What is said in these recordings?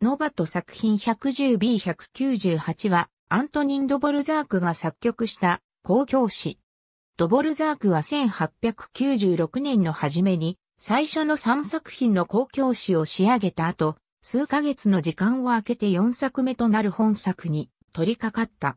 ノバト作品 110B198 は、アントニン・ドボルザークが作曲した公共詩。ドボルザークは1896年の初めに、最初の3作品の公共詩を仕上げた後、数ヶ月の時間を空けて4作目となる本作に取り掛かった。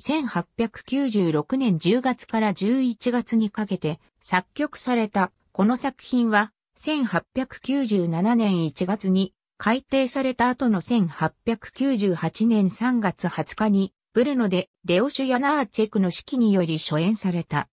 1896年10月から11月にかけて作曲されたこの作品は1897年1月に改定された後の1898年3月20日に、ブルノでレオシュ・ヤナーチェクの指揮により初演された。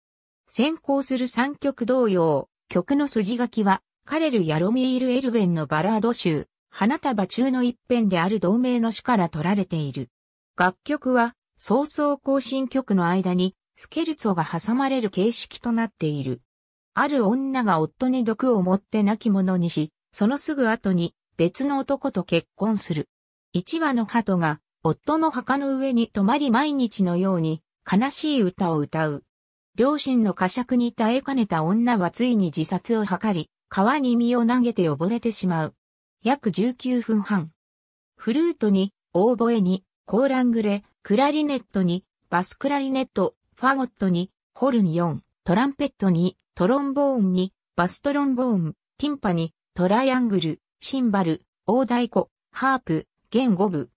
先行する3曲同様、曲の筋書きは、カレル・ヤロミール・エルベンのバラード集、花束中の一編である同名の詩から取られている。楽曲は、早々更新曲の間に、スケルツォが挟まれる形式となっている。ある女が夫に毒を持って亡き者にし、そのすぐ後に別の男と結婚する。一羽の鳩が、夫の墓の上に泊まり毎日のように、悲しい歌を歌う。両親の呵責に耐えかねた女はついに自殺を図り、川に身を投げて溺れてしまう。約19分半。フルートに、オーボエに、コーラングレ、クラリネットに、バスクラリネット、ファゴットに、ホルン4、トランペットに、トロンボーンに、バストロンボーン、ティンパに、トライアングル、シンバル、大太鼓、ハープ、弦五部。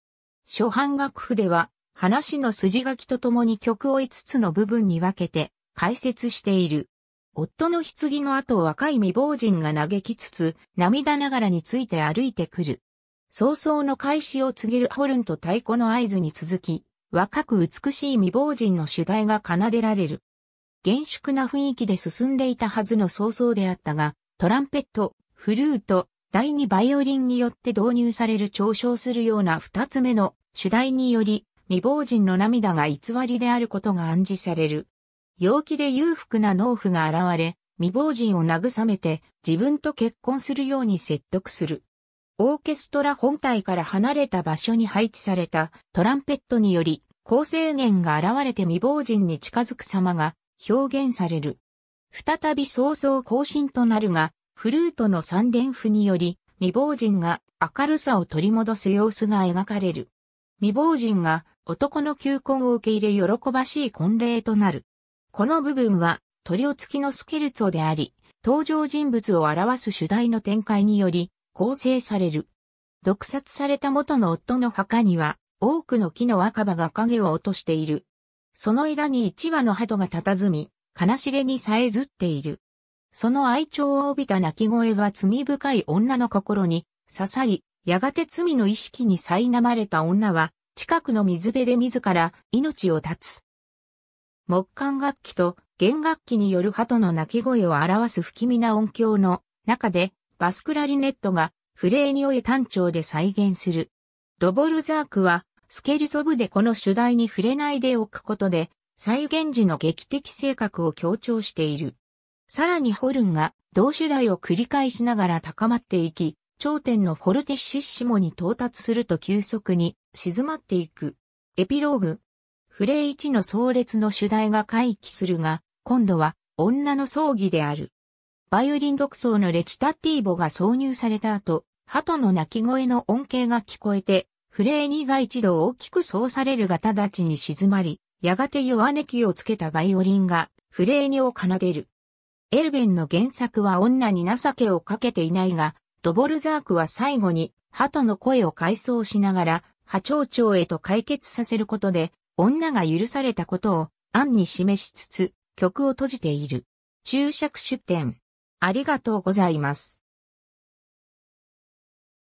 初版楽譜では、話の筋書きとともに曲を5つの部分に分けて解説している。夫の棺の後若い未亡人が嘆きつつ、涙ながらについて歩いてくる。早々の開始を告げるホルンと太鼓の合図に続き、若く美しい未亡人の主題が奏でられる。厳粛な雰囲気で進んでいたはずの早々であったが、トランペット、フルート、第2バイオリンによって導入される嘲笑するような二つ目の主題により未亡人の涙が偽りであることが暗示される。陽気で裕福な農夫が現れ、未亡人を慰めて自分と結婚するように説得する。オーケストラ本体から離れた場所に配置されたトランペットにより、高青年が現れて未亡人に近づく様が表現される。再び早々更新となるが、フルートの三連符により、未亡人が明るさを取り戻す様子が描かれる。未亡人が男の求婚を受け入れ喜ばしい婚礼となる。この部分は、鳥を付きのスケルツォであり、登場人物を表す主題の展開により、構成される。毒殺された元の夫の墓には、多くの木の若葉が影を落としている。その枝に一羽の鳩が佇み、悲しげにさえずっている。その愛情を帯びた泣き声は罪深い女の心に刺さり、やがて罪の意識に苛まれた女は、近くの水辺で自ら命を絶つ。木管楽器と弦楽器による鳩の鳴き声を表す不気味な音響の中で、バスクラリネットがフレーニオエ単調で再現する。ドボルザークは、スケルソブでこの主題に触れないでおくことで、再現時の劇的性格を強調している。さらにホルンが同主題を繰り返しながら高まっていき、頂点のフォルティッシッシモに到達すると急速に静まっていく。エピローグ。フレイ1の葬列の主題が回帰するが、今度は女の葬儀である。バイオリン独奏のレチタティーボが挿入された後、鳩の鳴き声の恩恵が聞こえて、フレイ2が一度大きく奏されるが直ちに静まり、やがて弱音気をつけたバイオリンが、フレイ2を奏でる。エルベンの原作は女に情けをかけていないが、ドボルザークは最後に、鳩の声を回想しながら、波長長へと解決させることで、女が許されたことを、暗に示しつつ、曲を閉じている。注釈出典。ありがとうございます。